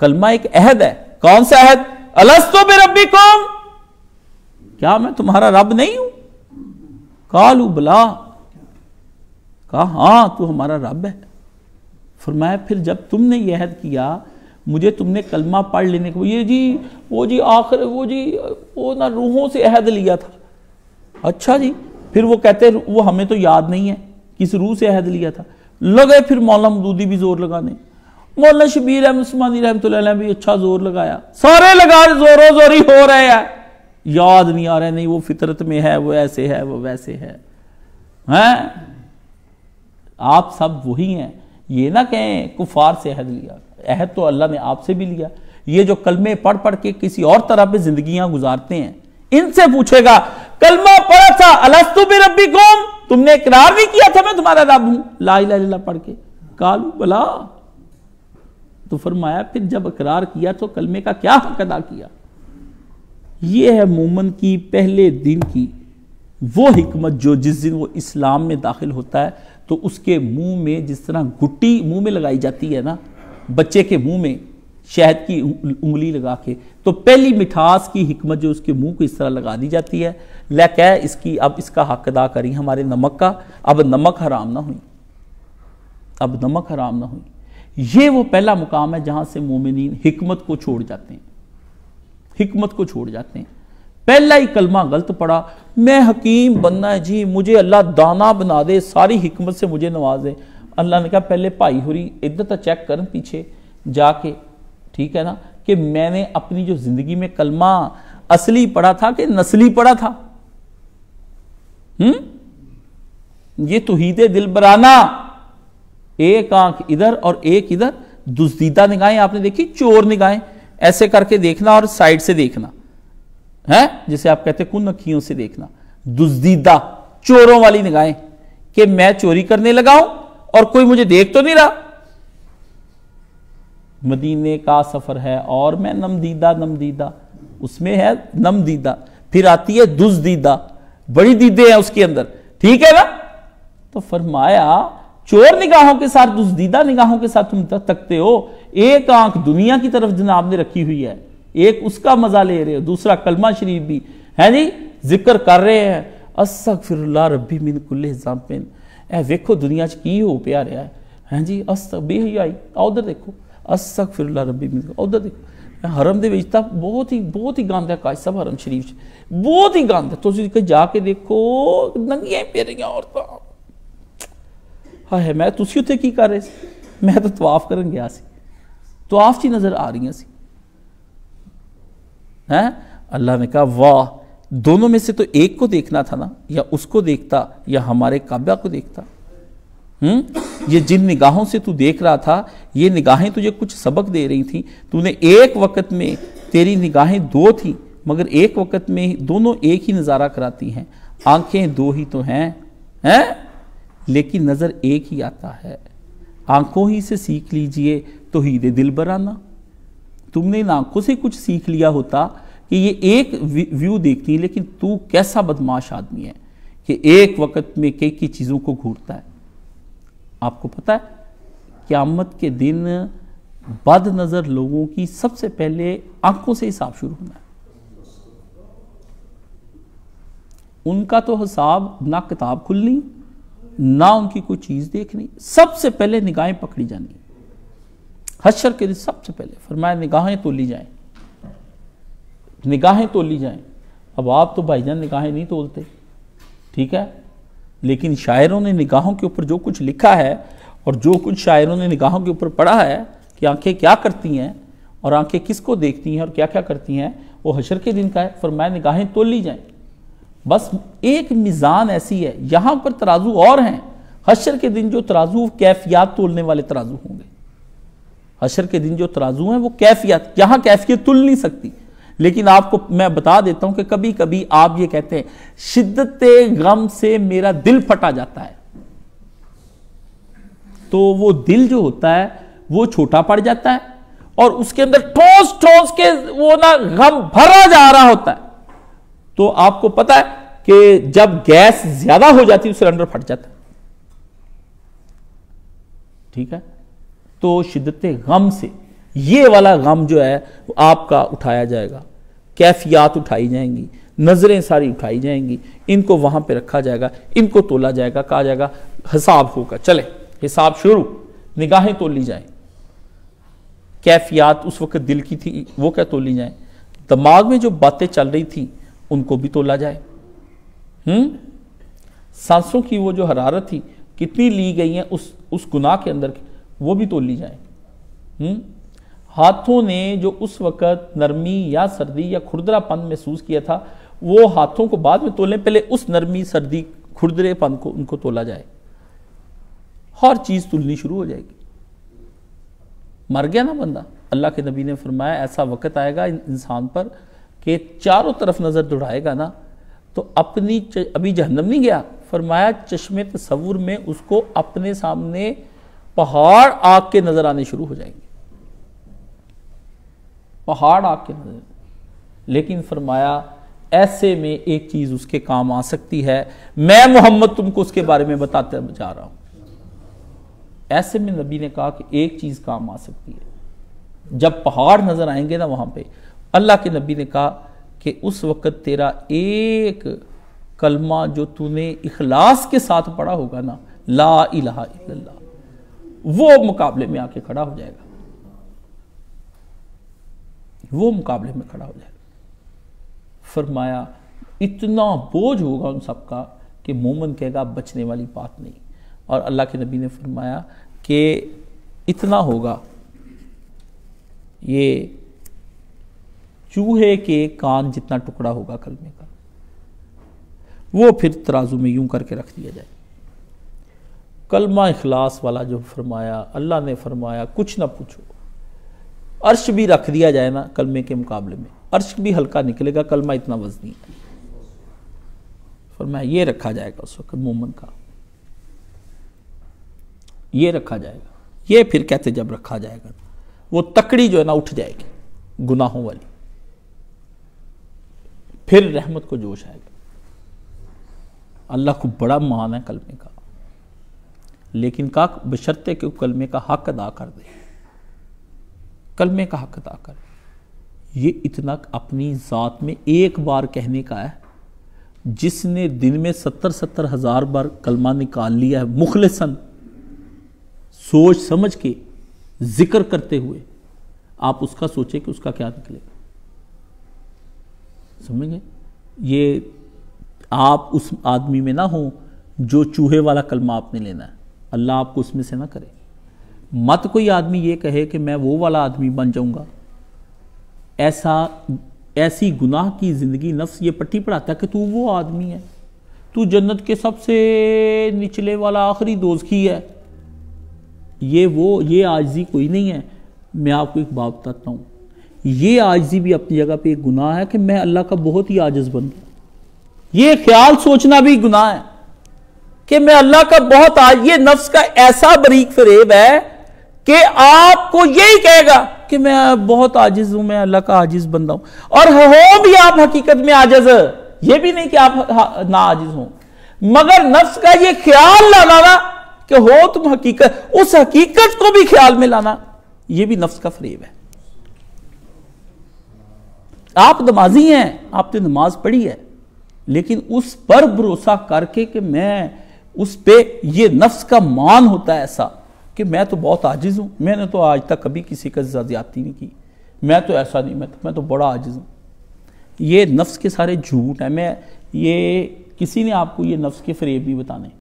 कलमा एक अहद है कौन सा अहद अलस्तो बे रबी कौम क्या मैं तुम्हारा रब नहीं हूं कालू बला कहा हां तू हमारा रब है फरमाया फिर जब तुमने यह अहद किया मुझे तुमने कलमा पढ़ लेने को ये जी वो जी आखिर वो जी वो ना रूहों से अहद लिया था अच्छा जी फिर वो कहते वो हमें तो याद नहीं है किस रूह से अहद लिया था लगे फिर मौला दूदी भी जोर लगाने मौलाना शबीर अहमद उस्मानी रहमत भी अच्छा जोर लगाया सारे लगा जोरों जोरी हो रहे हैं याद नहीं आ रहे नहीं वो फितरत में है वो ऐसे है वो वैसे है हैं आप सब वही हैं ये ना कहें कुफार से अहद लिया अहद तो अल्लाह ने आपसे भी लिया ये जो कलमे पढ़ पढ़ के किसी और तरह पे जिंदगियां गुजारते हैं इनसे पूछेगा कलमा पढ़ा था अलस्तु भी रबी कौम तुमने इकरार नहीं किया था मैं तुम्हारा रब हूं ला पढ़ के कालू बला तो फरमाया फिर जब अकरार किया तो कलमे का क्या हक अदा किया ये है मोमन की पहले दिन की वो हमत जो जिस दिन वो इस्लाम में दाखिल होता है तो उसके मुंह में जिस तरह गुट्टी मुंह में लगाई जाती है ना बच्चे के मुंह में शहद की उंगली लगा के तो पहली मिठास की हमत जो उसके मुंह को इस तरह लगा दी जाती है लै कह इसकी अब इसका हक अदा करी हमारे नमक का अब नमक हराम ना हुई अब नमक हराम ना हुई ये वो पहला मुकाम है जहां से मोमिन हिकमत को छोड़ जाते हैं हिकमत को छोड़ जाते हैं पहला ही कलमा गलत पड़ा मैं हकीम बनना है जी मुझे अल्लाह दाना बना दे सारी हिकमत से मुझे नवाजे अल्लाह ने कहा पहले भाई हुरी इधर तो चेक कर पीछे जाके ठीक है ना कि मैंने अपनी जो जिंदगी में कलमा असली पढ़ा था कि नस्ली पढ़ा था हम्म ये तोहीदे दिल बराना एक आंख इधर और एक इधर दुस्दीदा निगाहें आपने देखी चोर निगाहें ऐसे करके देखना और साइड से देखना है जिसे आप कहते कुन अखियों से देखना दुस्दीदा चोरों वाली निगाहें कि मैं चोरी करने लगा हूं और कोई मुझे देख तो नहीं रहा मदीने का सफर है और मैं नमदीदा नमदीदा उसमें है नमदीदा फिर आती है दुस्दीदा बड़ी दीदे हैं उसके अंदर ठीक है ना तो फरमाया चोर निगाहों के साथ दुजदीदा निगाहों के साथ तुम तकते हो एक आंख दुनिया की तरफ जनाब ने रखी हुई है एक उसका मजा ले रहे हो दूसरा कलमा शरीफ भी है जी जिक्र कर रहे हैं असक फिर रबी मिन कुल्ले जामपिन ए वेखो दुनिया च की हो पिया रहा है हैं जी असक बेहयाई उधर देखो असक फिर रबी मिन उधर देखो हरम ਦੇ ਵਿੱਚ ਤਾਂ ਬਹੁਤ ਹੀ ਬਹੁਤ ਹੀ ਗੰਦ ਹੈ ਕਾਜ ਸਾਹਿਬ ਹਰਮ ਸ਼ਰੀਫ 'ਚ ਬਹੁਤ ਹੀ ਗੰਦ ਤੁਸੀਂ जाके देखो ਦੇਖੋ पे ਪੇਰੀਆਂ ਔਰਤਾਂ है मैं ਤੁਸੀਂ ਉੱਥੇ की कर रहे ਸੀ मैं तो तवाफ कर गया ਸੀ तवाफ 'ਚ नज़र आ रही सी है अल्लाह ने कहा वाह दोनों में से तो एक को देखना था ना या उसको देखता या हमारे काबा को देखता हम्म ये जिन निगाहों से तू देख रहा था ये निगाहें तुझे कुछ सबक दे रही थी तूने एक वक्त में तेरी निगाहें दो थी मगर एक वक्त में दोनों एक ही नज़ारा कराती हैं आंखें दो ही तो हैं हैं लेकिन नज़र एक ही आता है आंखों ही से सीख लीजिए तो हीरे दिल बराना तुमने इन आंखों से कुछ सीख लिया होता कि ये एक व्यू देखती है लेकिन तू कैसा बदमाश आदमी है कि एक वक्त में कई कई चीज़ों को घूरता है आपको पता है क्यामत के दिन बद नज़र लोगों की सबसे पहले आंखों से हिसाब शुरू होना है उनका तो हिसाब ना किताब खुलनी ना उनकी कोई चीज़ देखनी सबसे पहले निगाहें पकड़ी जानी हशर के दिन सबसे पहले फरमाया निगाहें तो ली जाएं निगाहें तो ली जाएं अब आप तो भाईजान निगाहें नहीं तोलते ठीक है लेकिन शायरों ने निगाहों के ऊपर जो कुछ लिखा है और जो कुछ शायरों ने निगाहों के ऊपर पढ़ा है कि आंखें क्या करती हैं और आंखें किसको देखती हैं और क्या क्या करती हैं वो हशर के दिन का है फरमाया निगाहें तो ली जाएं बस एक मिज़ान ऐसी है यहां पर तराजू और हैं हशर के दिन जो तराजू कैफियात तोलने वाले तराजू होंगे हशर के दिन जो तराजू हैं वो कैफियत यहां कैफियत तुल नहीं सकती लेकिन आपको मैं बता देता हूं कि कभी कभी आप ये कहते हैं शिद्दत गम से मेरा दिल फटा जाता है तो वो दिल जो होता है वो छोटा पड़ जाता है और उसके अंदर ठोस ठोस के वो ना गम भरा जा रहा होता है तो आपको पता है कि जब गैस ज्यादा हो जाती है तो सिलेंडर फट जाता ठीक है तो शिद्दत गम से ये वाला गम जो है आपका उठाया जाएगा कैफियात उठाई जाएंगी नज़रें सारी उठाई जाएंगी इनको वहां पे रखा जाएगा इनको तोला जाएगा कहा जाएगा हिसाब होगा चले हिसाब शुरू निगाहें तोली जाए कैफियात उस वक्त दिल की थी वो क्या तोली जाए दिमाग में जो बातें चल रही थी उनको भी तोला जाए हम्म सांसों की वो जो हरारत थी कितनी ली गई है उस उस गुनाह के अंदर वो भी तोली जाए हम्म हाथों ने जो उस वक़्त नरमी या सर्दी या खुरदरापन महसूस किया था वो हाथों को बाद में तोलें पहले उस नरमी सर्दी खुरदरेपन को उनको तोला जाए हर चीज़ तुलनी शुरू हो जाएगी मर गया ना बंदा अल्लाह के नबी ने फरमाया ऐसा वक़्त आएगा इंसान पर कि चारों तरफ नज़र दौड़ाएगा ना तो अपनी अभी जहनम नहीं गया फरमाया चश्मे तस्वुर में उसको अपने सामने पहाड़ आग के नज़र आने शुरू हो जाएंगे पहाड़ आग के नज़र लेकिन फरमाया ऐसे में एक चीज़ उसके काम आ सकती है मैं मोहम्मद तुमको उसके बारे में बताते जा रहा हूँ ऐसे में नबी ने कहा कि एक चीज़ काम आ सकती है जब पहाड़ नज़र आएंगे ना वहाँ पे अल्लाह के नबी ने कहा कि उस वक़्त तेरा एक कलमा जो तूने इखलास के साथ पढ़ा होगा ना ला इलाहा इल्लल्लाह वो मुकाबले में आके खड़ा हो जाएगा वो मुकाबले में खड़ा हो जाएगा फरमाया इतना बोझ होगा उन सबका कि मोमन कहेगा बचने वाली बात नहीं और अल्लाह के नबी ने फरमाया कि इतना होगा ये चूहे के कान जितना टुकड़ा होगा कलमे का वो फिर तराजू में यूं करके रख दिया जाए कलमा इखलास वाला जो फरमाया अल्लाह ने फरमाया कुछ ना पूछो अर्श भी रख दिया जाए ना कलमे के मुकाबले में अर्श भी हल्का निकलेगा कलमा इतना वजनी है फरमाया ये रखा जाएगा उस वक्त मोमन का ये रखा जाएगा ये फिर कहते जब रखा जाएगा वो तकड़ी जो है ना उठ जाएगी गुनाहों वाली फिर रहमत को जोश आएगा अल्लाह को बड़ा मान है कलमे का लेकिन का बशर्ते कि कलमे का हक अदा कर दे कलमे का हक अदा कर ये इतना अपनी ज़ात में एक बार कहने का है जिसने दिन में सत्तर सत्तर हज़ार बार कलमा निकाल लिया है मुखलसन सोच समझ के जिक्र करते हुए आप उसका सोचें कि उसका क्या निकलेगा समझे ये आप उस आदमी में ना हो जो चूहे वाला कलमा आपने लेना है अल्लाह आपको उसमें से ना करे मत कोई आदमी ये कहे कि मैं वो वाला आदमी बन जाऊंगा ऐसा ऐसी गुनाह की ज़िंदगी नफ्स ये पट्टी पढ़ाता है कि तू वो आदमी है तू जन्नत के सबसे निचले वाला आखिरी दोजखी है ये वो ये आजी कोई नहीं है मैं आपको एक बात बताता हूँ ये आजजी भी अपनी जगह पे एक गुनाह है कि मैं अल्लाह का बहुत ही आजज बन गया ये ख्याल सोचना भी गुनाह है कि मैं अल्लाह का बहुत आज ये नफ्स का ऐसा बरीक फरेब है कि आपको यही कहेगा कि मैं बहुत आजिज हूं मैं अल्लाह का आजिज बंदा हूं और हो भी आप हकीकत में आजज ये भी नहीं कि आप ना आजिज हो मगर नफ्स का ये ख्याल लाना ना कि हो तुम हकीकत उस हकीकत को भी ख्याल में लाना ये भी नफ्स का फरेब है आप नमाजी हैं आपने नमाज पढ़ी है लेकिन उस पर भरोसा करके कि मैं उस पर यह नफ्स का मान होता है ऐसा कि मैं तो बहुत आजिज़ हूँ मैंने तो आज तक कभी किसी का ज़्यादती नहीं की मैं तो ऐसा नहीं मैं तो मैं तो बड़ा आजिज़ हूँ ये नफ्स के सारे झूठ है मैं ये किसी ने आपको ये नफ्स के फरेब भी बताने